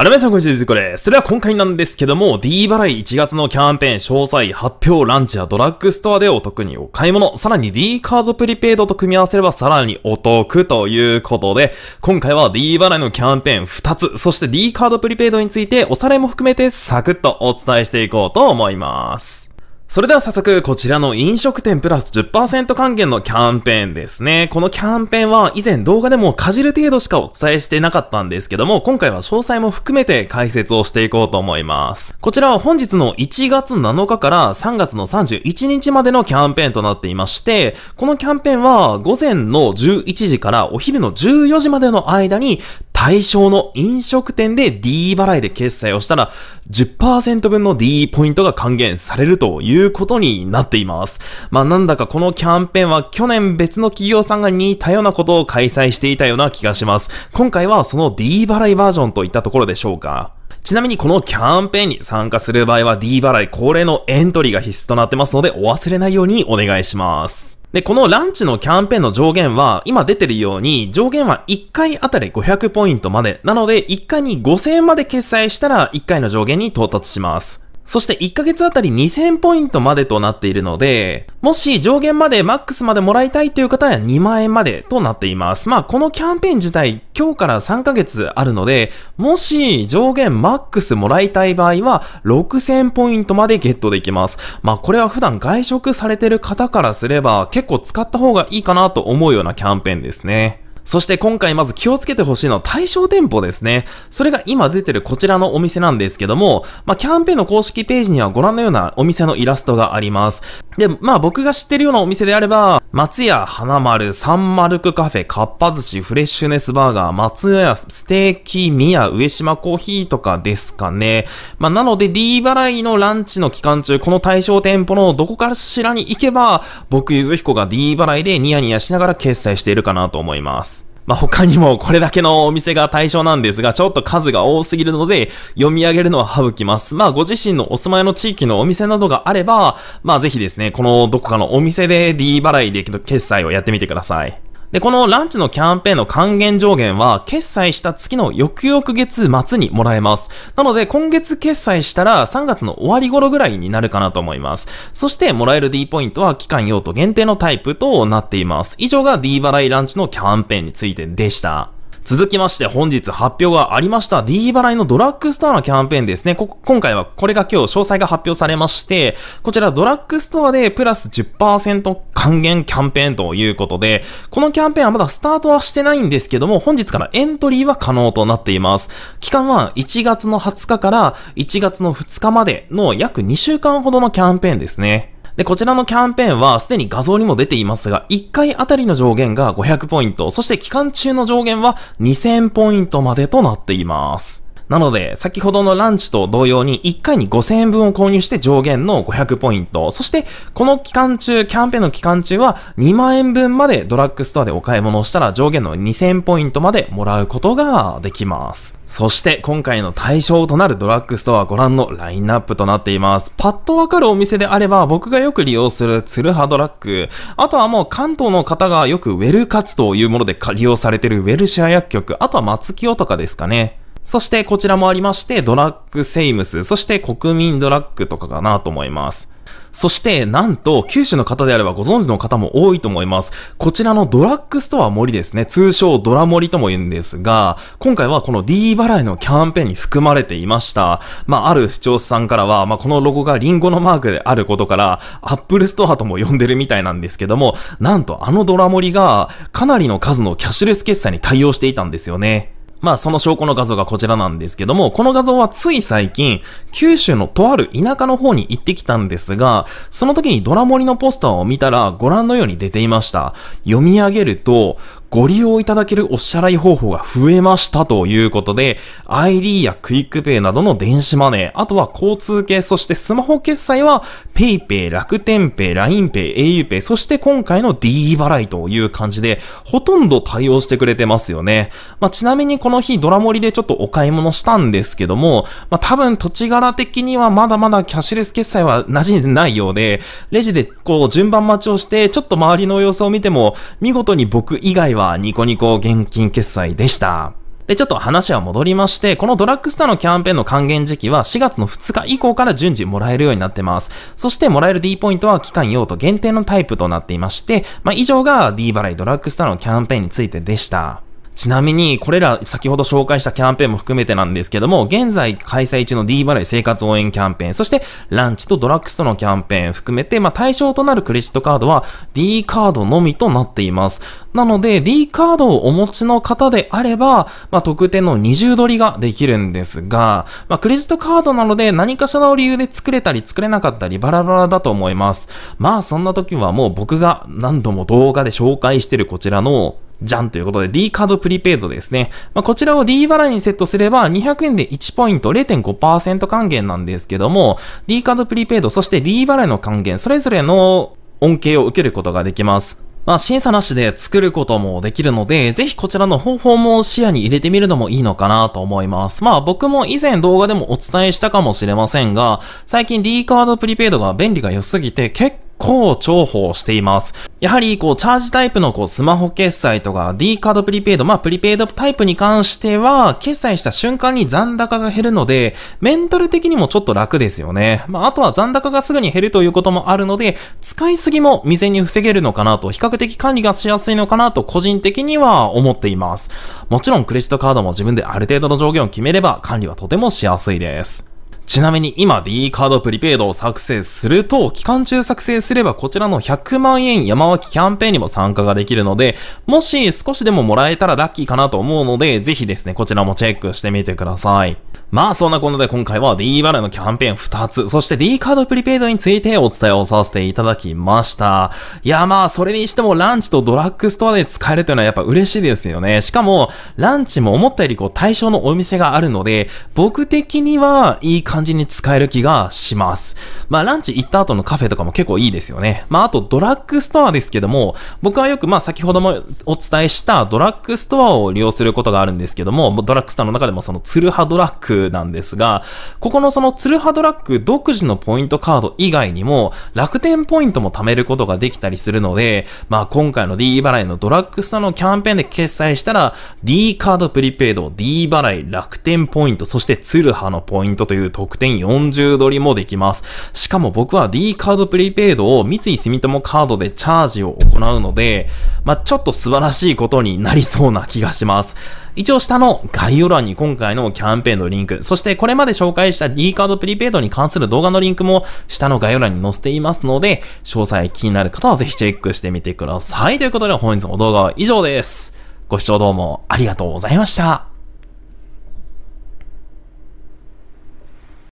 あら皆さん、こんにちは、ずこです。それでは今回なんですけども、D 払い1月のキャンペーン、詳細、発表、ランチやドラッグストアでお得にお買い物、さらに D カードプリペイドと組み合わせればさらにお得ということで、今回は D 払いのキャンペーン2つ、そして D カードプリペイドについておさらいも含めてサクッとお伝えしていこうと思います。それでは早速、こちらの飲食店プラス10%還元のキャンペーンですね。このキャンペーンは以前動画でもかじる程度しかお伝えしてなかったんですけども、今回は詳細も含めて解説をしていこうと思います。こちらは本日の1月7日から3月の31日までのキャンペーンとなっていまして、このキャンペーンは午前の11時からお昼の14時までの間に対象の飲食店で D 払いで決済をしたら10%分の D ポイントが還元されるということになっています。まあなんだかこのキャンペーンは去年別の企業さんが似たようなことを開催していたような気がします。今回はその D 払いバージョンといったところでしょうか。ちなみにこのキャンペーンに参加する場合は D 払い恒例のエントリーが必須となってますので、お忘れないようにお願いします。で、このランチのキャンペーンの上限は、今出てるように、上限は1回あたり500ポイントまで。なので、1回に5000円まで決済したら、1回の上限に到達します。そして1ヶ月あたり2000ポイントまでとなっているので、もし上限までマックスまでもらいたいという方は2万円までとなっています。まあこのキャンペーン自体今日から3ヶ月あるので、もし上限マックスもらいたい場合は6000ポイントまでゲットできます。まあこれは普段外食されてる方からすれば結構使った方がいいかなと思うようなキャンペーンですね。そして今回まず気をつけてほしいのは対象店舗ですね。それが今出てるこちらのお店なんですけども、まあ、キャンペーンの公式ページにはご覧のようなお店のイラストがあります。で、まあ僕が知ってるようなお店であれば、松屋花丸、サンマルクカフェ、かっぱ寿司、フレッシュネスバーガー、松屋ステーキ、宮、上島コーヒーとかですかね。まあなので D 払いのランチの期間中、この対象店舗のどこからしらに行けば、僕ゆずひこが D 払いでニヤニヤしながら決済しているかなと思います。まあ、他にもこれだけのお店が対象なんですが、ちょっと数が多すぎるので、読み上げるのは省きます。まあ、ご自身のお住まいの地域のお店などがあれば、まあ、ぜひですね、このどこかのお店で D 払いで決済をやってみてください。で、このランチのキャンペーンの還元上限は、決済した月の翌々月末にもらえます。なので、今月決済したら3月の終わり頃ぐらいになるかなと思います。そして、もらえる D ポイントは期間用途限定のタイプとなっています。以上が D 払いランチのキャンペーンについてでした。続きまして本日発表がありました D 払いのドラッグストアのキャンペーンですね。今回はこれが今日詳細が発表されまして、こちらドラッグストアでプラス10%還元キャンペーンということで、このキャンペーンはまだスタートはしてないんですけども、本日からエントリーは可能となっています。期間は1月の20日から1月の2日までの約2週間ほどのキャンペーンですね。で、こちらのキャンペーンはすでに画像にも出ていますが、1回あたりの上限が500ポイント、そして期間中の上限は2000ポイントまでとなっています。なので、先ほどのランチと同様に、1回に5000円分を購入して上限の500ポイント。そして、この期間中、キャンペーンの期間中は、2万円分までドラッグストアでお買い物をしたら、上限の2000ポイントまでもらうことができます。そして、今回の対象となるドラッグストアはご覧のラインナップとなっています。パッとわかるお店であれば、僕がよく利用するツルハドラッグ。あとはもう関東の方がよくウェルカツというもので利用されているウェルシア薬局。あとは松清とかですかね。そしてこちらもありまして、ドラッグセイムス、そして国民ドラッグとかかなと思います。そして、なんと、九州の方であればご存知の方も多いと思います。こちらのドラッグストア森ですね。通称ドラ森とも言うんですが、今回はこの D 払いのキャンペーンに含まれていました。まあ、ある視聴者さんからは、まあ、このロゴがリンゴのマークであることから、アップルストアとも呼んでるみたいなんですけども、なんとあのドラ森が、かなりの数のキャッシュレス決済に対応していたんですよね。まあその証拠の画像がこちらなんですけども、この画像はつい最近、九州のとある田舎の方に行ってきたんですが、その時にドラ森のポスターを見たらご覧のように出ていました。読み上げると、ご利用いただけるお支払い方法が増えましたということで、ID やクイックペイなどの電子マネー、あとは交通系、そしてスマホ決済は PayPay、楽天 Pay、LINEPay、auPay、そして今回の D 払いという感じで、ほとんど対応してくれてますよね。まあ、ちなみにこの日ドラ盛りでちょっとお買い物したんですけども、まあ、多分土地柄的にはまだまだキャッシュレス決済は馴染んでないようで、レジでこう順番待ちをして、ちょっと周りの様子を見ても、見事に僕以外ははニコニコ現金決済でした。で、ちょっと話は戻りまして、このドラッグストアのキャンペーンの還元時期は4月の2日以降から順次もらえるようになってます。そしてもらえる D ポイントは期間用途限定のタイプとなっていまして、まあ、以上が D 払いドラッグストアのキャンペーンについてでした。ちなみに、これら先ほど紹介したキャンペーンも含めてなんですけども、現在開催中の D 払い生活応援キャンペーン、そしてランチとドラッグストのキャンペーン含めて、まあ、対象となるクレジットカードは D カードのみとなっています。なので、D カードをお持ちの方であれば、まあ、特典の20取りができるんですが、まあ、クレジットカードなので何かしらの理由で作れたり作れなかったりバラバラだと思います。まあ、そんな時はもう僕が何度も動画で紹介してるこちらのじゃんということで D カードプリペイドですね。まあ、こちらを D 払いにセットすれば200円で1ポイント0.5%還元なんですけども D カードプリペイドそして D 払いの還元それぞれの恩恵を受けることができます。まあ、審査なしで作ることもできるので、ぜひこちらの方法も視野に入れてみるのもいいのかなと思います。まあ僕も以前動画でもお伝えしたかもしれませんが、最近 D カードプリペイドが便利が良すぎて結こう重宝しています。やはり、こう、チャージタイプのこう、スマホ決済とか、D カードプリペイド、まあ、プリペイドタイプに関しては、決済した瞬間に残高が減るので、メンタル的にもちょっと楽ですよね。まあ、あとは残高がすぐに減るということもあるので、使いすぎも未然に防げるのかなと、比較的管理がしやすいのかなと、個人的には思っています。もちろん、クレジットカードも自分である程度の上限を決めれば、管理はとてもしやすいです。ちなみに今 D カードプリペイドを作成すると、期間中作成すればこちらの100万円山脇キャンペーンにも参加ができるので、もし少しでももらえたらラッキーかなと思うので、ぜひですね、こちらもチェックしてみてください。まあそんなこなで今回は D バレーのキャンペーン2つ、そして D カードプリペイドについてお伝えをさせていただきました。いやまあそれにしてもランチとドラッグストアで使えるというのはやっぱ嬉しいですよね。しかも、ランチも思ったよりこう対象のお店があるので、僕的にはいい感じ感じに使える気がします。まあランチ行った後のカフェとかも結構いいですよね。まああとドラッグストアですけども、僕はよくまあ先ほどもお伝えしたドラッグストアを利用することがあるんですけども、ドラッグストアの中でもそのツルハドラッグなんですが、ここのそのツルハドラッグ独自のポイントカード以外にも楽天ポイントも貯めることができたりするので、まあ今回の D 払いのドラッグストアのキャンペーンで決済したら D カードプリペイド、D 払い、楽天ポイント、そしてツルハのポイントという特典40ドリもできます。しかも僕は D カードプリペイドを三井住友カードでチャージを行うので、まあ、ちょっと素晴らしいことになりそうな気がします。一応下の概要欄に今回のキャンペーンのリンク、そしてこれまで紹介した D カードプリペイドに関する動画のリンクも下の概要欄に載せていますので、詳細気になる方はぜひチェックしてみてください。ということで本日の動画は以上です。ご視聴どうもありがとうございました。